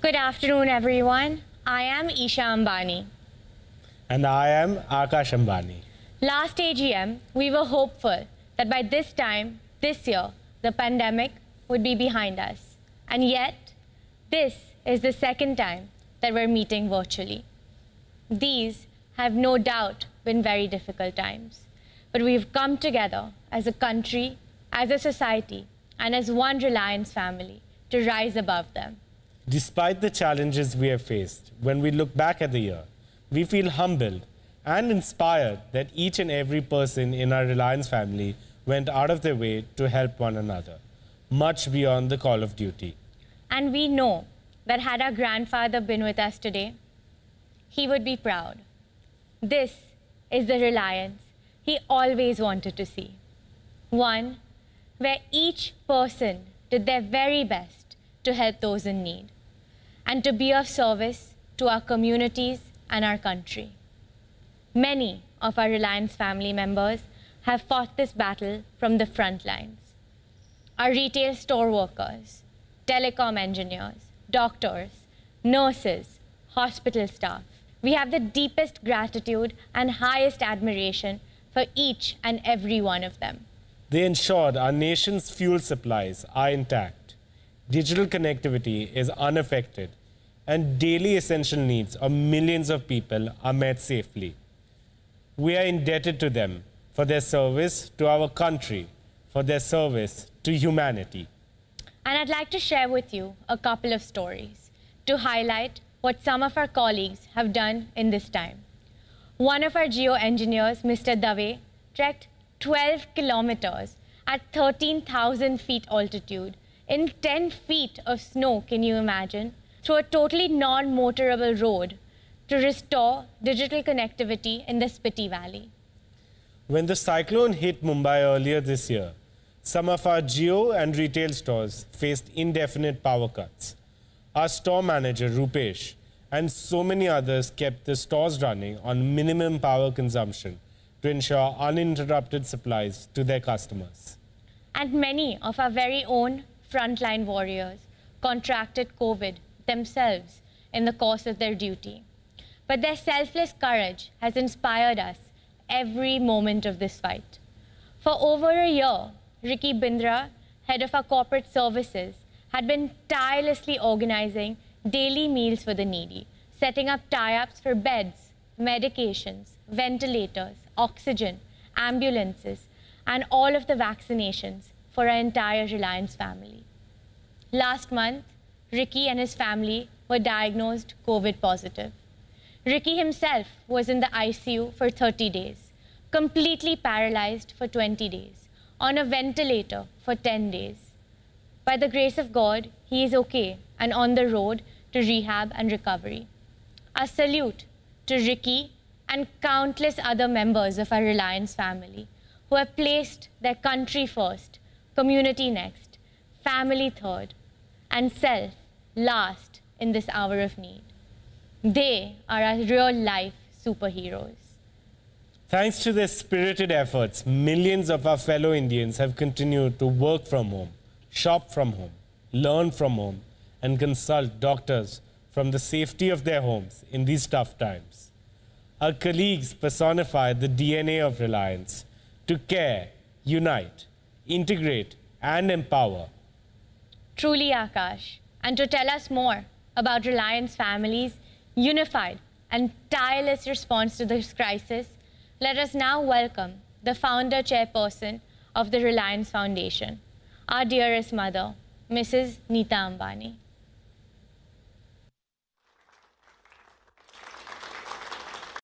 Good afternoon, everyone. I am Isha Ambani. And I am Akash Ambani. Last AGM, we were hopeful that by this time, this year, the pandemic would be behind us. And yet, this is the second time that we're meeting virtually. These have no doubt been very difficult times. But we've come together as a country, as a society, and as one Reliance family to rise above them. Despite the challenges we have faced, when we look back at the year, we feel humbled and inspired that each and every person in our Reliance family went out of their way to help one another, much beyond the call of duty. And we know that had our grandfather been with us today, he would be proud. This is the Reliance he always wanted to see. One where each person did their very best to help those in need and to be of service to our communities and our country. Many of our Reliance family members have fought this battle from the front lines. Our retail store workers, telecom engineers, doctors, nurses, hospital staff. We have the deepest gratitude and highest admiration for each and every one of them. They ensured our nation's fuel supplies are intact. Digital connectivity is unaffected and daily essential needs of millions of people are met safely. We are indebted to them for their service to our country, for their service to humanity. And I'd like to share with you a couple of stories to highlight what some of our colleagues have done in this time. One of our geoengineers, Mr. Dave, trekked 12 kilometers at 13,000 feet altitude in 10 feet of snow, can you imagine? to a totally non-motorable road to restore digital connectivity in the Spiti Valley. When the cyclone hit Mumbai earlier this year, some of our geo and retail stores faced indefinite power cuts. Our store manager, Rupesh, and so many others kept the stores running on minimum power consumption to ensure uninterrupted supplies to their customers. And many of our very own frontline warriors contracted COVID themselves in the course of their duty. But their selfless courage has inspired us every moment of this fight. For over a year, Ricky Bindra, head of our corporate services, had been tirelessly organizing daily meals for the needy, setting up tie-ups for beds, medications, ventilators, oxygen, ambulances, and all of the vaccinations for our entire Reliance family. Last month, Ricky and his family were diagnosed COVID positive. Ricky himself was in the ICU for 30 days, completely paralyzed for 20 days, on a ventilator for 10 days. By the grace of God, he is okay and on the road to rehab and recovery. A salute to Ricky and countless other members of our Reliance family who have placed their country first, community next, family third, and self last in this hour of need. They are our real life superheroes. Thanks to their spirited efforts, millions of our fellow Indians have continued to work from home, shop from home, learn from home, and consult doctors from the safety of their homes in these tough times. Our colleagues personify the DNA of Reliance to care, unite, integrate, and empower Truly Akash, and to tell us more about Reliance Family's unified and tireless response to this crisis, let us now welcome the founder chairperson of the Reliance Foundation, our dearest mother, Mrs. Nita Ambani.